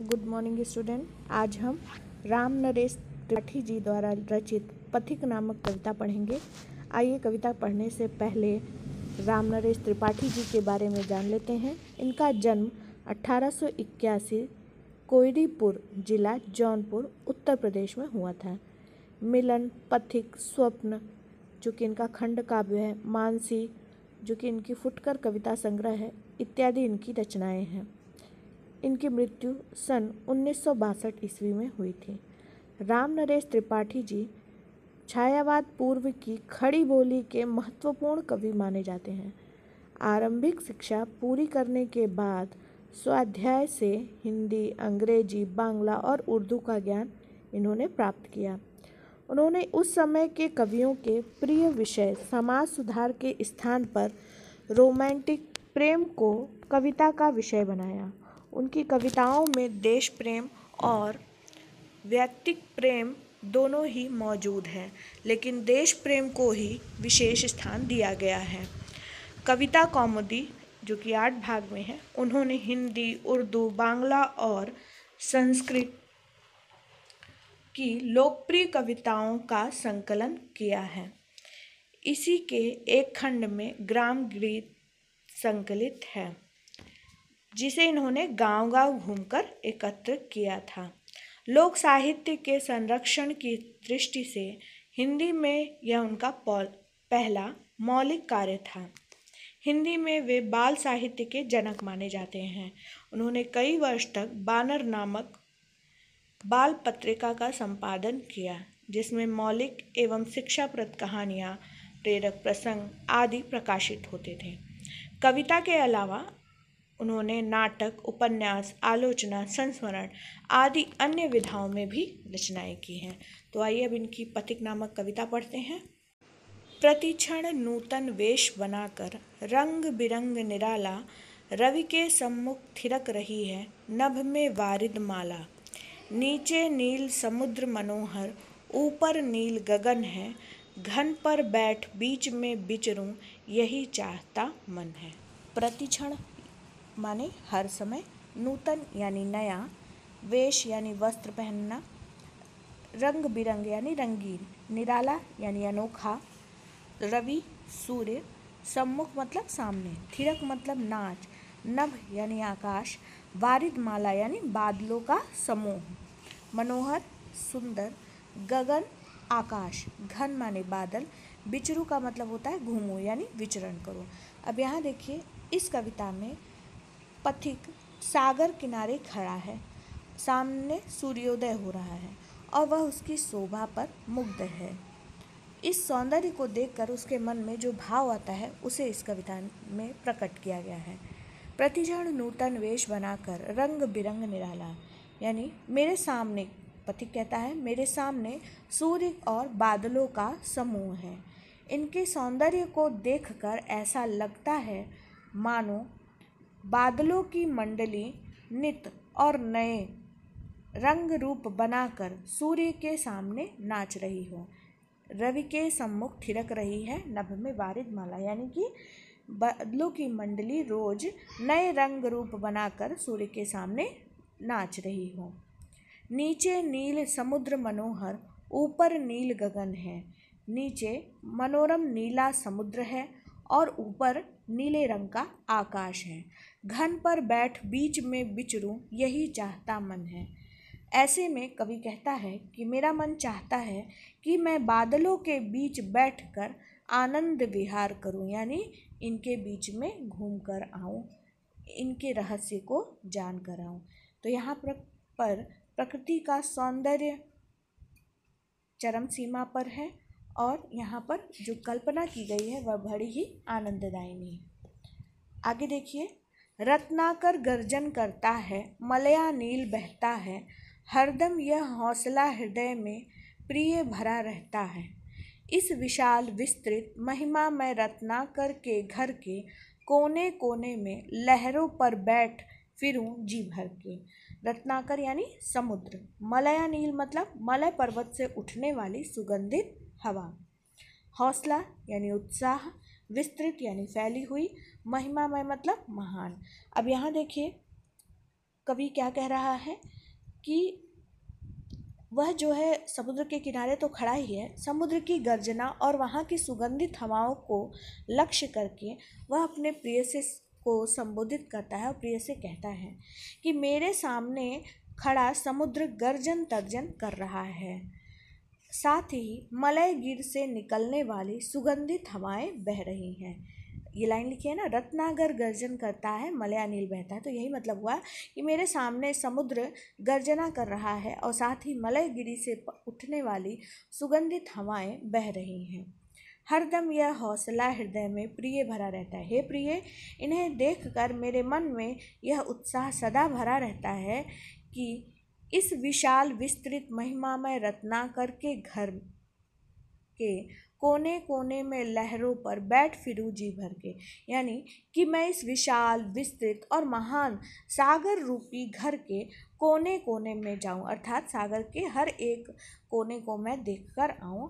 good morning student आज हम राम नरेश त्रिपाठी जी द्वारा रचित पथिक नामक कविता पढ़ेंगे आइए कविता पढ़ने से पहले राम नरेश त्रिपाठी जी के बारे में जान लेते हैं इनका जन्म 1881 कोयरीपुर जिला जौनपुर उत्तर प्रदेश में हुआ था मिलन पथिक स्वप्न जो कि इनका खंड काव्य है मानसी जो कि इनकी फुटकर कविता संग्रह है इत्यादि इनकी रचनाएं हैं इनकी मृत्यु सन उन्नीस ईस्वी में हुई थी राम नरेश त्रिपाठी जी छायावाद पूर्व की खड़ी बोली के महत्वपूर्ण कवि माने जाते हैं आरंभिक शिक्षा पूरी करने के बाद स्वाध्याय से हिंदी अंग्रेजी बांग्ला और उर्दू का ज्ञान इन्होंने प्राप्त किया उन्होंने उस समय के कवियों के प्रिय विषय समाज सुधार के स्थान पर रोमांटिक प्रेम को कविता का विषय बनाया उनकी कविताओं में देश प्रेम और व्यक्तिक प्रेम दोनों ही मौजूद हैं लेकिन देश प्रेम को ही विशेष स्थान दिया गया है कविता कौमुदी जो कि आठ भाग में है उन्होंने हिंदी उर्दू बांग्ला और संस्कृत की लोकप्रिय कविताओं का संकलन किया है इसी के एक खंड में ग्राम गीत संकलित है जिसे इन्होंने गांव-गांव घूमकर एकत्र किया था लोक साहित्य के संरक्षण की दृष्टि से हिंदी में यह उनका पहला मौलिक कार्य था हिंदी में वे बाल साहित्य के जनक माने जाते हैं उन्होंने कई वर्ष तक बानर नामक बाल पत्रिका का संपादन किया जिसमें मौलिक एवं शिक्षाप्रद कहानियाँ प्रेरक प्रसंग आदि प्रकाशित होते थे कविता के अलावा उन्होंने नाटक उपन्यास आलोचना संस्मरण आदि अन्य विधाओं में भी रचनाएं की हैं तो आइए अब इनकी पथिक नामक कविता पढ़ते हैं प्रतिक्षण नूतन वेश बनाकर रंग बिरंग निराला रवि के सम्मुख थिरक रही है नभ में वारिद माला नीचे नील समुद्र मनोहर ऊपर नील गगन है घन पर बैठ बीच में बिचरूं यही चाहता मन है प्रतिक्षण माने हर समय नूतन यानी नया वेश यानी वस्त्र पहनना रंग बिरंग यानी रंगीन निराला यानी अनोखा रवि सूर्य सम्मुख मतलब सामने थिरक मतलब नाच नभ यानी आकाश वारिद माला यानी बादलों का समूह मनोहर सुंदर गगन आकाश घन माने बादल बिचरू का मतलब होता है घूमो यानी विचरण करो अब यहाँ देखिए इस कविता में पथिक सागर किनारे खड़ा है सामने सूर्योदय हो रहा है और वह उसकी शोभा पर मुग्ध है इस सौंदर्य को देखकर उसके मन में जो भाव आता है उसे इस कविता में प्रकट किया गया है प्रतिजन नूतन वेश बनाकर रंग बिरंग निराला यानी मेरे सामने पथिक कहता है मेरे सामने सूर्य और बादलों का समूह है इनके सौंदर्य को देखकर ऐसा लगता है मानो बादलों की मंडली नित और नए रंग रूप बनाकर सूर्य के सामने नाच रही हो रवि के सम्मुख थिरक रही है नभ में वारिद माला यानी कि बादलों की मंडली रोज नए रंग रूप बनाकर सूर्य के सामने नाच रही हो नीचे नील समुद्र मनोहर ऊपर नील गगन है नीचे मनोरम नीला समुद्र है और ऊपर नीले रंग का आकाश है घन पर बैठ बीच में बिचरूं यही चाहता मन है ऐसे में कवि कहता है कि मेरा मन चाहता है कि मैं बादलों के बीच बैठकर आनंद विहार करूं यानी इनके बीच में घूम कर आऊँ इनके रहस्य को जान कर आऊँ तो यहाँ पर, पर प्रकृति का सौंदर्य चरम सीमा पर है और यहाँ पर जो कल्पना की गई है वह बड़ी ही आनंददायिनी है आगे देखिए रत्नाकर गर्जन करता है मलया नील बहता है हरदम यह हौसला हृदय में प्रिय भरा रहता है इस विशाल विस्तृत महिमा में रत्नाकर के घर के कोने कोने में लहरों पर बैठ फिरूं जी भर के रत्नाकर यानी समुद्र मलया नील मतलब मलय पर्वत से उठने वाली सुगंधित हवा हौसला यानी उत्साह विस्तृत यानी फैली हुई महिमामय मतलब महान अब यहाँ देखिए कवि क्या कह रहा है कि वह जो है समुद्र के किनारे तो खड़ा ही है समुद्र की गर्जना और वहाँ की सुगंधित हवाओं को लक्ष्य करके वह अपने प्रिय से को संबोधित करता है और प्रिय से कहता है कि मेरे सामने खड़ा समुद्र गर्जन तर्जन कर रहा है साथ ही मलय गिर से निकलने वाली सुगंधित हवाएं बह रही हैं ये लाइन लिखी है ना रत्नागर गर्जन करता है मलयानील बहता है तो यही मतलब हुआ कि मेरे सामने समुद्र गर्जना कर रहा है और साथ ही मलय गिरी से उठने वाली सुगंधित हवाएं बह रही हैं हरदम यह हौसला हृदय में प्रिय भरा रहता है हे प्रिय इन्हें देखकर मेरे मन में यह उत्साह सदा भरा रहता है कि इस विशाल विस्तृत महिमामय रत्नाकर के घर के कोने कोने में लहरों पर बैठ फिरू जी भर के यानी कि मैं इस विशाल विस्तृत और महान सागर रूपी घर के कोने कोने में जाऊं अर्थात सागर के हर एक कोने को मैं देखकर आऊं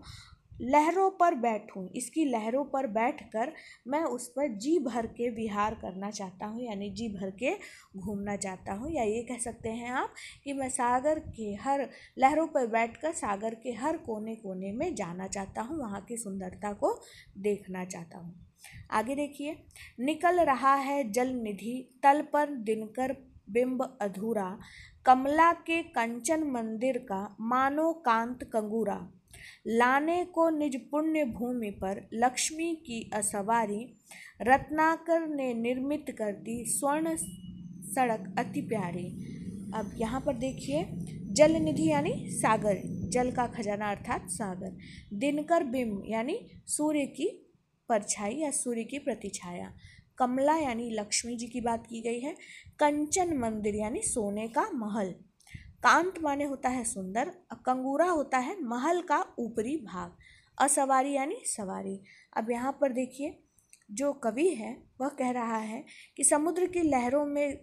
लहरों पर बैठूँ इसकी लहरों पर बैठकर मैं उस पर जी भर के विहार करना चाहता हूँ यानी जी भर के घूमना चाहता हूँ या ये कह सकते हैं आप कि मैं सागर के हर लहरों पर बैठकर सागर के हर कोने कोने में जाना चाहता हूँ वहाँ की सुंदरता को देखना चाहता हूँ आगे देखिए निकल रहा है जल निधि तल पर दिनकर बिंब अधूरा कमला के कंचन मंदिर का मानो कांत कंगूरा लाने को निज पुण्य भूमि पर लक्ष्मी की असवारी रत्नाकर ने निर्मित कर दी स्वर्ण सड़क अति प्यारी अब यहाँ पर देखिए जल निधि यानी सागर जल का खजाना अर्थात सागर दिनकर बिंब यानी सूर्य की परछाई या सूर्य की प्रतिछाया कमला यानी लक्ष्मी जी की बात की गई है कंचन मंदिर यानी सोने का महल कांत माने होता है सुंदर और कंगूरा होता है महल का ऊपरी भाग असवारी यानी सवारी अब यहाँ पर देखिए जो कवि है वह कह रहा है कि समुद्र की लहरों में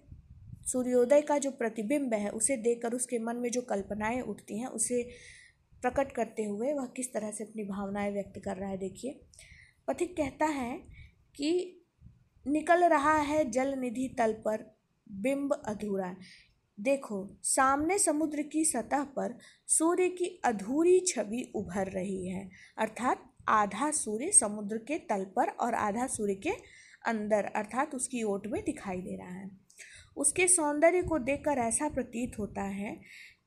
सूर्योदय का जो प्रतिबिंब है उसे देखकर उसके मन में जो कल्पनाएं उठती हैं उसे प्रकट करते हुए वह किस तरह से अपनी भावनाएं व्यक्त कर रहा है देखिए पथिक कहता है कि निकल रहा है जल निधि तल पर बिंब अधूरा देखो सामने समुद्र की सतह पर सूर्य की अधूरी छवि उभर रही है अर्थात आधा सूर्य समुद्र के तल पर और आधा सूर्य के अंदर अर्थात उसकी ओट में दिखाई दे रहा है उसके सौंदर्य को देखकर ऐसा प्रतीत होता है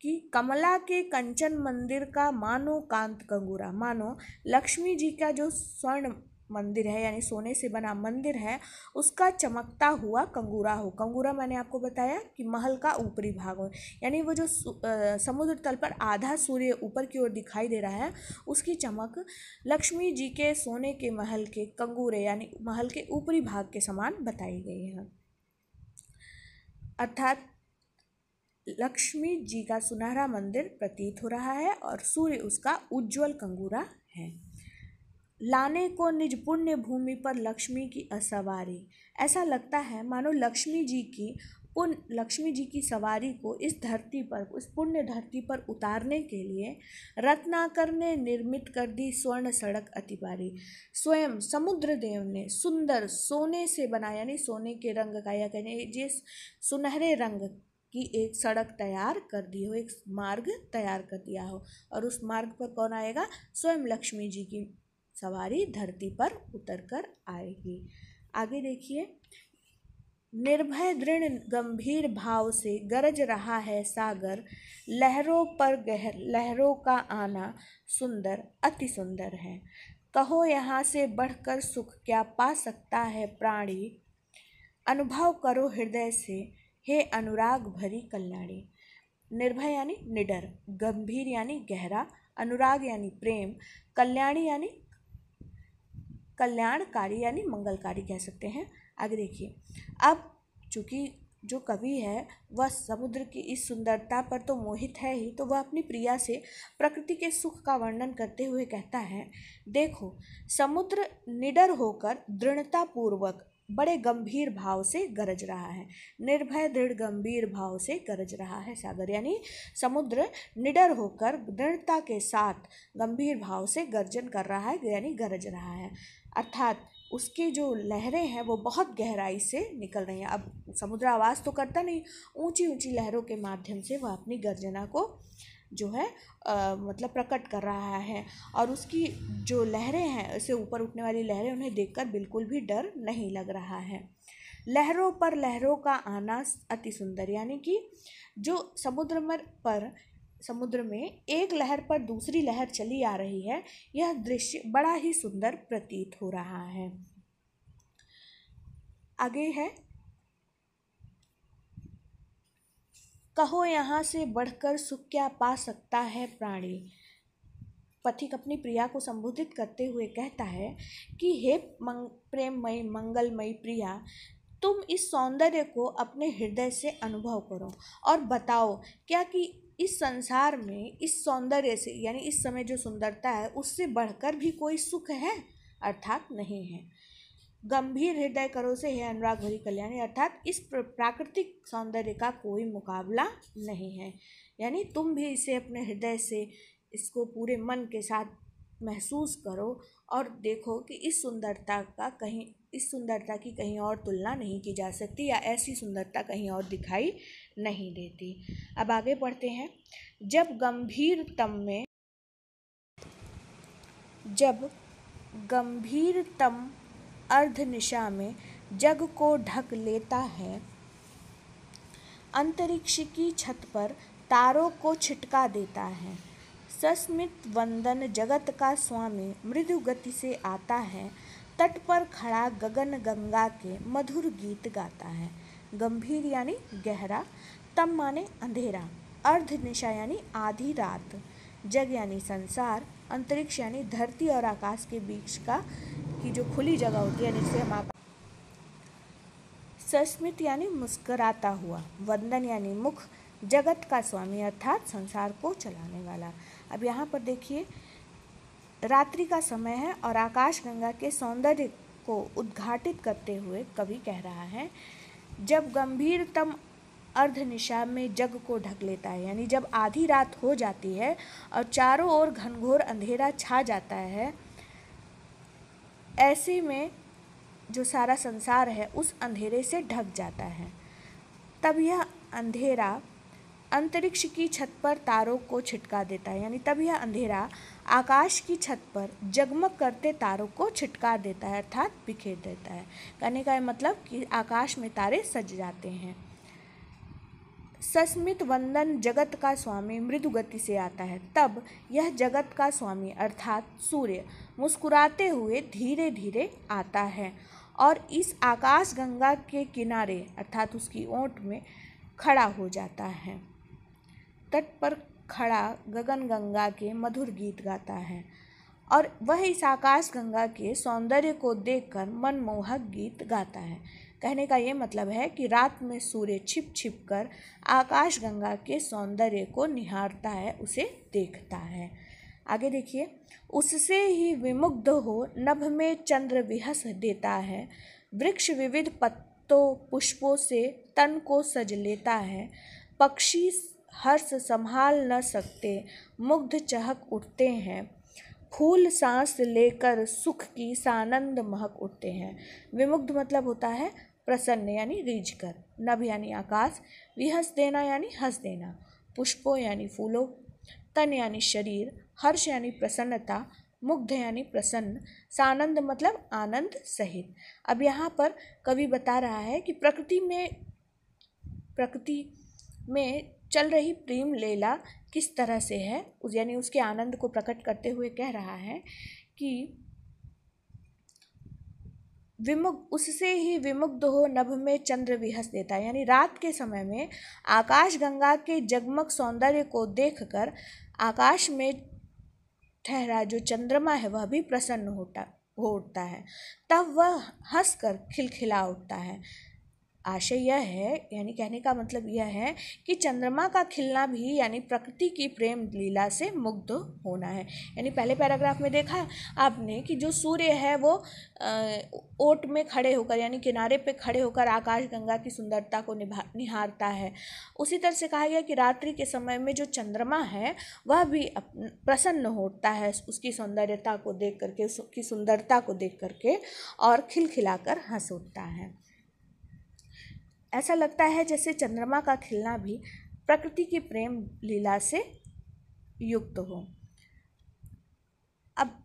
कि कमला के कंचन मंदिर का मानो कांत कंगूरा मानो लक्ष्मी जी का जो स्वर्ण मंदिर है यानी सोने से बना मंदिर है उसका चमकता हुआ कंगूरा हो कंगूरा मैंने आपको बताया कि महल का ऊपरी भाग हो यानी वो जो समुद्र तल पर आधा सूर्य ऊपर की ओर दिखाई दे रहा है उसकी चमक लक्ष्मी जी के सोने के महल के कंगूरे यानी महल के ऊपरी भाग के समान बताई गई है अर्थात लक्ष्मी जी का सुनहरा मंदिर प्रतीत हो रहा है और सूर्य उसका उज्ज्वल कंगूरा है लाने को निज पुण्य भूमि पर लक्ष्मी की असवारी ऐसा लगता है मानो लक्ष्मी जी की पुण्य लक्ष्मी जी की सवारी को इस धरती पर उस पुण्य धरती पर उतारने के लिए रत्नाकर ने निर्मित कर दी स्वर्ण सड़क अति अतिबारी स्वयं समुद्र देव ने सुंदर सोने से बना यानी सोने के रंग का या कहने जिस सुनहरे रंग की एक सड़क तैयार कर दी हो एक मार्ग तैयार कर दिया हो और उस मार्ग पर कौन आएगा स्वयं लक्ष्मी जी की सवारी धरती पर उतर कर आएगी आगे देखिए निर्भय दृढ़ गंभीर भाव से गरज रहा है सागर लहरों पर गहर लहरों का आना सुंदर अति सुंदर है कहो यहाँ से बढ़कर सुख क्या पा सकता है प्राणी अनुभव करो हृदय से हे अनुराग भरी कल्याणी निर्भय यानी निडर गंभीर यानी गहरा अनुराग यानी प्रेम कल्याणी यानी कल्याणकारी यानी मंगलकारी कह सकते हैं आगे देखिए अब चूँकि जो कवि है वह समुद्र की इस सुंदरता पर तो मोहित है ही तो वह अपनी प्रिया से प्रकृति के सुख का वर्णन करते हुए कहता है देखो समुद्र निडर होकर दृढ़तापूर्वक बड़े गंभीर भाव से गरज रहा है निर्भय दृढ़ गंभीर भाव से गरज रहा है सागर यानी समुद्र निडर होकर दृढ़ता के साथ गंभीर भाव से गर्जन कर रहा है यानी गरज रहा है अर्थात उसके जो लहरें हैं वो बहुत गहराई से निकल रही हैं अब समुद्र आवाज़ तो करता नहीं ऊंची ऊंची लहरों के माध्यम से वह अपनी गर्जना को जो है आ, मतलब प्रकट कर रहा है और उसकी जो लहरें हैं उसे ऊपर उठने वाली लहरें उन्हें देखकर बिल्कुल भी डर नहीं लग रहा है लहरों पर लहरों का आना अति सुंदर यानी कि जो समुद्र पर समुद्र में एक लहर पर दूसरी लहर चली आ रही है यह दृश्य बड़ा ही सुंदर प्रतीत हो रहा है आगे है कहो यहाँ से बढ़कर सुख क्या पा सकता है प्राणी पथिक अपनी प्रिया को संबोधित करते हुए कहता है कि हे मंग प्रेममयी मंगलमयी प्रिया तुम इस सौंदर्य को अपने हृदय से अनुभव करो और बताओ क्या कि इस संसार में इस सौंदर्य से यानी इस समय जो सुंदरता है उससे बढ़कर भी कोई सुख है अर्थात नहीं है गंभीर हृदय करो से है अनुराग भरी कल्याणी अर्थात इस प्राकृतिक सौंदर्य का कोई मुकाबला नहीं है यानी तुम भी इसे अपने हृदय से इसको पूरे मन के साथ महसूस करो और देखो कि इस सुंदरता का कहीं इस सुंदरता की कहीं और तुलना नहीं की जा सकती या ऐसी सुंदरता कहीं और दिखाई नहीं देती अब आगे बढ़ते हैं जब गंभीरतम में जब गंभीरतम अर्धनिशा में जग को ढक लेता है अंतरिक्ष की छत पर तारों को छिटका देता है सस्मित वंदन जगत का स्वामी मृदु गति से आता है तट पर खड़ा गगन गंगा के मधुर गीत गाता है गंभीर यानी गहरा तम माने अंधेरा अर्ध निशा यानी आधी रात जग यानी संसार अंतरिक्ष यानी धरती और आकाश के बीच का की जो खुली जगह होती है जिससे हम आप सस्मित यानी मुस्कराता हुआ वंदन यानी मुख जगत का स्वामी अर्थात संसार को चलाने वाला अब यहाँ पर देखिए रात्रि का समय है और आकाश गंगा के सौंदर्य को उद्घाटित करते हुए कवि कह रहा है जब गंभीरतम अर्धनिशा में जग को ढक लेता है यानी जब आधी रात हो जाती है और चारों ओर घनघोर अंधेरा छा जाता है ऐसे में जो सारा संसार है उस अंधेरे से ढक जाता है तब यह अंधेरा अंतरिक्ष की छत पर तारों को छिटका देता है यानी तब यह अंधेरा आकाश की छत पर जगमग करते तारों को छिटका देता है अर्थात बिखेर देता है कहने का मतलब कि आकाश में तारे सज जाते हैं सस्मित वंदन जगत का स्वामी मृदु गति से आता है तब यह जगत का स्वामी अर्थात सूर्य मुस्कुराते हुए धीरे धीरे आता है और इस आकाश गंगा के किनारे अर्थात उसकी ओट में खड़ा हो जाता है तट पर खड़ा गगन गंगा के मधुर गीत गाता है और वह इस आकाश गंगा के सौंदर्य को देखकर मनमोहक गीत गाता है कहने का ये मतलब है कि रात में सूर्य छिप छिप कर आकाश गंगा के सौंदर्य को निहारता है उसे देखता है आगे देखिए उससे ही विमुग्ध हो नभ में चंद्र विहस देता है वृक्ष विविध पत्तों पुष्पों से तन को सज लेता है पक्षी हर्ष संभाल न सकते मुग्ध चहक उठते हैं फूल सांस लेकर सुख की सानंद महक उठते हैं विमुग्ध मतलब होता है प्रसन्न यानी रिझ कर नभ यानी आकाश विहस देना यानी हंस देना पुष्पों यानी फूलों तन यानी शरीर हर्ष यानी प्रसन्नता मुग्ध यानी प्रसन्न सानंद मतलब आनंद सहित अब यहाँ पर कवि बता रहा है कि प्रकृति में प्रकृति में चल रही प्रेम लेला किस तरह से है यानी उसके आनंद को प्रकट करते हुए कह रहा है कि विमुग उससे ही विमुग्ध हो नभ में चंद्र विहस देता है यानी रात के समय में आकाश गंगा के जगमग सौंदर्य को देखकर आकाश में ठहरा जो चंद्रमा है वह भी प्रसन्न होता हो उठता है तब वह हंसकर खिलखिला उठता है आशय यह है यानी कहने का मतलब यह है कि चंद्रमा का खिलना भी यानी प्रकृति की प्रेम लीला से मुग्ध होना है यानी पहले पैराग्राफ में देखा आपने कि जो सूर्य है वो ओट में खड़े होकर यानी किनारे पे खड़े होकर आकाश गंगा की सुंदरता को निभा निहारता है उसी तरह से कहा गया कि रात्रि के समय में जो चंद्रमा है वह भी प्रसन्न होता है उसकी सौंदर्यता को देख करके उसकी सुंदरता को देख करके और खिलखिलाकर हंस उठता है ऐसा लगता है जैसे चंद्रमा का खिलना भी प्रकृति की प्रेम लीला से युक्त हो अब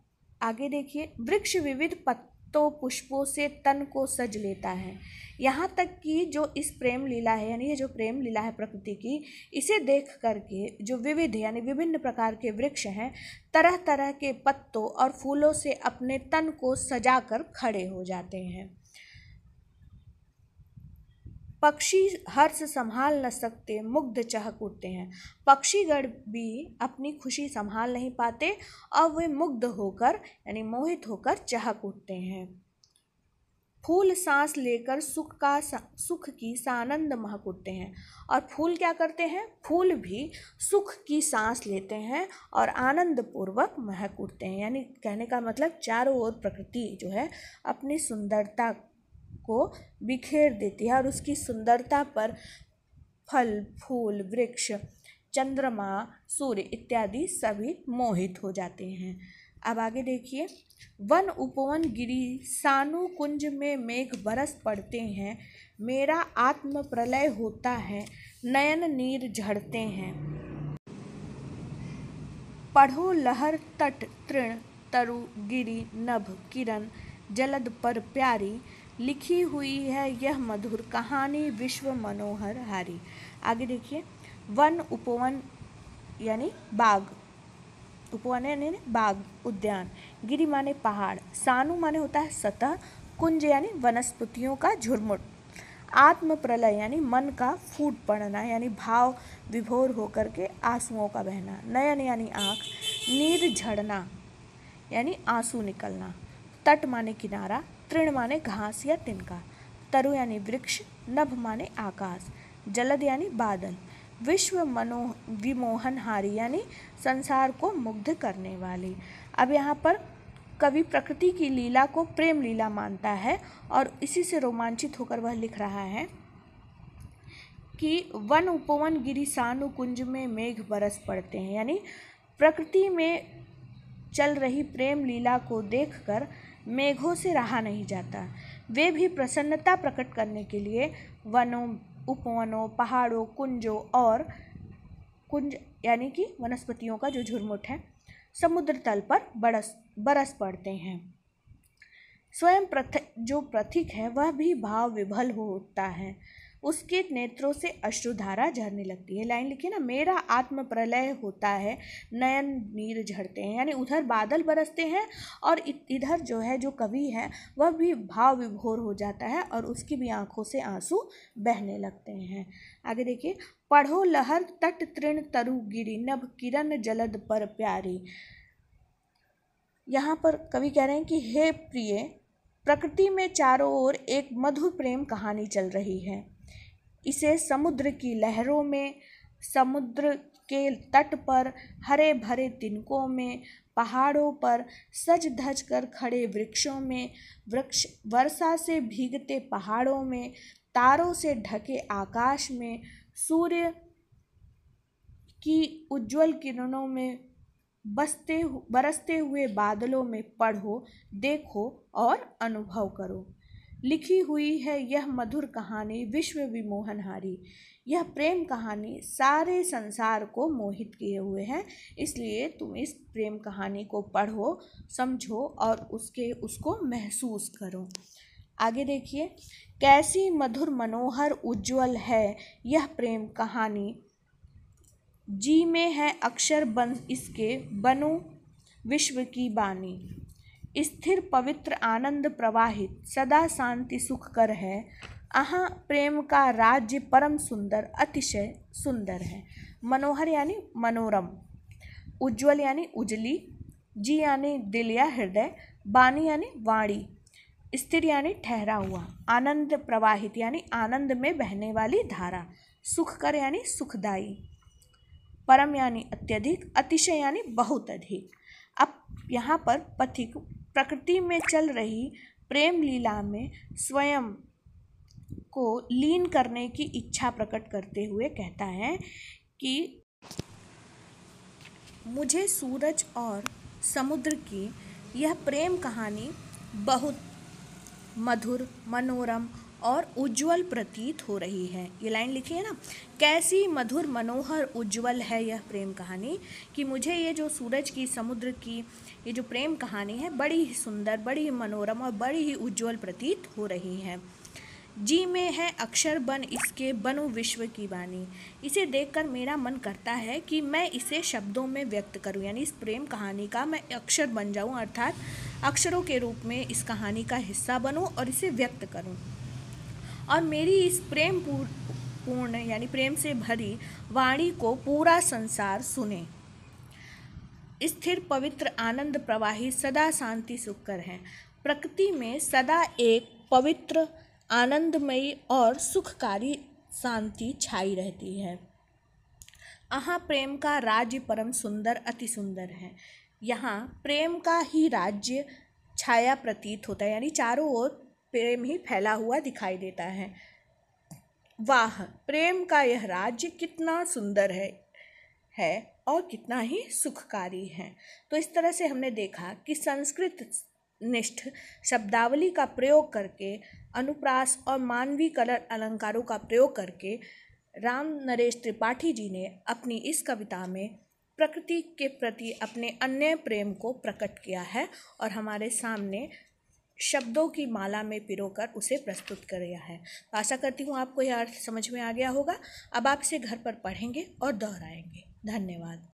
आगे देखिए वृक्ष विविध पत्तों पुष्पों से तन को सज लेता है यहाँ तक कि जो इस प्रेम लीला है यानी ये जो प्रेम लीला है प्रकृति की इसे देख करके जो विविध यानी विभिन्न प्रकार के वृक्ष हैं तरह तरह के पत्तों और फूलों से अपने तन को सजा कर खड़े हो जाते हैं पक्षी हर्ष संभाल न सकते मुग्ध चहक उठते हैं पक्षीगण भी अपनी खुशी संभाल नहीं पाते और वे मुग्ध होकर यानी मोहित होकर चहक उठते हैं फूल सांस लेकर सुख का सुख की सानंद महक उठते हैं और फूल क्या करते हैं फूल भी सुख की सांस लेते हैं और आनंद पूर्वक महक उठते हैं यानी कहने का मतलब चारों ओर प्रकृति जो है अपनी सुंदरता को बिखेर देती है और उसकी सुंदरता पर फल फूल वृक्ष चंद्रमा सूर्य इत्यादि सभी मोहित हो जाते हैं अब आगे देखिए वन उपवन गिरी सानु कुंज में मेघ बरस पड़ते हैं मेरा आत्म प्रलय होता है नयन नीर झड़ते हैं पढ़ो लहर तट तृण तरु गिरी नभ किरण जलद पर प्यारी लिखी हुई है यह मधुर कहानी विश्व मनोहर हारी आगे देखिए वन उपवन यानी बाग उपवन यानी बाग उद्यान गिरी माने पहाड़ सानु माने होता है सतह कुंज यानी वनस्पतियों का झुरमुट आत्म प्रलय यानी मन का फूट पड़ना यानी भाव विभोर होकर के आंसुओं का बहना नयन यानी आँख नीर झड़ना यानी आंसू निकलना तट माने किनारा तृण माने घास या तिनका तरु यानी वृक्ष नभ माने आकाश जलद यानी बादल विश्व मनो विमोहनहारी यानी संसार को मुग्ध करने वाली अब यहाँ पर कवि प्रकृति की लीला को प्रेम लीला मानता है और इसी से रोमांचित होकर वह लिख रहा है कि वन उपवन गिरी सानु कुंज में मेघ बरस पड़ते हैं यानी प्रकृति में चल रही प्रेम लीला को देखकर मेघों से रहा नहीं जाता वे भी प्रसन्नता प्रकट करने के लिए वनों उपवनों पहाड़ों कुंजों और कुंज यानी कि वनस्पतियों का जो झुरमुट है समुद्र तल पर बरस बरस पड़ते हैं स्वयं प्रथ जो प्रथिक है वह भी भाव विभल होता है उसके नेत्रों से अश्रुधारा झरने लगती है लाइन लिखिए ना मेरा आत्म प्रलय होता है नयन नीर झड़ते हैं यानी उधर बादल बरसते हैं और इधर जो है जो कवि है वह भी भाव विभोर हो जाता है और उसकी भी आंखों से आंसू बहने लगते हैं आगे देखिए पढ़ो लहर तट तृण तरु गिरी नभ किरण जलद पर प्यारी यहाँ पर कवि कह रहे हैं कि हे प्रिय प्रकृति में चारों ओर एक मधुर प्रेम कहानी चल रही है इसे समुद्र की लहरों में समुद्र के तट पर हरे भरे तिनकों में पहाड़ों पर सज धज कर खड़े वृक्षों में वृक्ष वर्षा से भीगते पहाड़ों में तारों से ढके आकाश में सूर्य की उज्जवल किरणों में बसते बरसते हुए बादलों में पढ़ो देखो और अनुभव करो लिखी हुई है यह मधुर कहानी विश्व विमोहनहारी यह प्रेम कहानी सारे संसार को मोहित किए हुए है इसलिए तुम इस प्रेम कहानी को पढ़ो समझो और उसके उसको महसूस करो आगे देखिए कैसी मधुर मनोहर उज्जवल है यह प्रेम कहानी जी में है अक्षर बन इसके बनो विश्व की बानी स्थिर पवित्र आनंद प्रवाहित सदा शांति सुखकर है अहाँ प्रेम का राज्य परम सुंदर अतिशय सुंदर है मनोहर यानी मनोरम उज्जवल यानी उजली जी यानी दिल या हृदय बानी यानी वाणी स्थिर यानी ठहरा हुआ आनंद प्रवाहित यानी आनंद में बहने वाली धारा सुखकर यानी सुखदायी परम यानी अत्यधिक अतिशय यानी बहुत अधिक अब यहाँ पर पथिक प्रकृति में चल रही प्रेम लीला में स्वयं को लीन करने की इच्छा प्रकट करते हुए कहता है कि मुझे सूरज और समुद्र की यह प्रेम कहानी बहुत मधुर मनोरम और उज्जवल प्रतीत हो रही है ये लाइन लिखी है ना कैसी मधुर मनोहर उज्जवल है यह प्रेम कहानी कि मुझे ये जो सूरज की समुद्र की ये जो प्रेम कहानी है बड़ी ही सुंदर बड़ी ही मनोरम और बड़ी ही उज्जवल प्रतीत हो रही है जी में है अक्षर बन इसके बनु विश्व की वाणी इसे देखकर मेरा मन करता है कि मैं इसे शब्दों में व्यक्त करूं यानी इस प्रेम कहानी का मैं अक्षर बन जाऊं अर्थात अक्षरों के रूप में इस कहानी का हिस्सा बनूं और इसे व्यक्त करूं और मेरी इस प्रेम पूर्ण यानी प्रेम से भरी वाणी को पूरा संसार सुने स्थिर पवित्र आनंद प्रवाही सदा शांति सुखकर हैं प्रकृति में सदा एक पवित्र आनंदमयी और सुखकारी शांति छाई रहती है अहाँ प्रेम का राज्य परम सुंदर अति सुंदर है यहाँ प्रेम का ही राज्य छाया प्रतीत होता है यानी चारों ओर प्रेम ही फैला हुआ दिखाई देता है वाह प्रेम का यह राज्य कितना सुंदर है है और कितना ही सुखकारी है तो इस तरह से हमने देखा कि संस्कृत निष्ठ शब्दावली का प्रयोग करके अनुप्रास और मानवीय कलर अलंकारों का प्रयोग करके राम नरेश त्रिपाठी जी ने अपनी इस कविता में प्रकृति के प्रति अपने अन्य प्रेम को प्रकट किया है और हमारे सामने शब्दों की माला में पिरोकर उसे प्रस्तुत कर रहा है आशा करती हूँ आपको यह अर्थ समझ में आ गया होगा अब आप इसे घर पर पढ़ेंगे और दोहराएंगे धन्यवाद